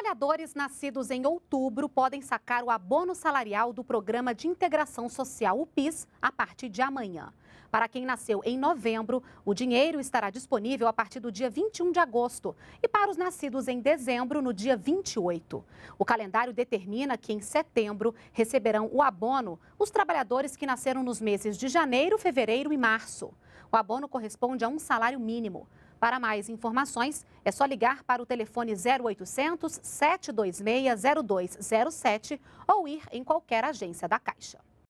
Trabalhadores nascidos em outubro podem sacar o abono salarial do Programa de Integração Social, o PIS, a partir de amanhã. Para quem nasceu em novembro, o dinheiro estará disponível a partir do dia 21 de agosto e para os nascidos em dezembro, no dia 28. O calendário determina que em setembro receberão o abono os trabalhadores que nasceram nos meses de janeiro, fevereiro e março. O abono corresponde a um salário mínimo. Para mais informações, é só ligar para o telefone 0800 726 0207 ou ir em qualquer agência da Caixa.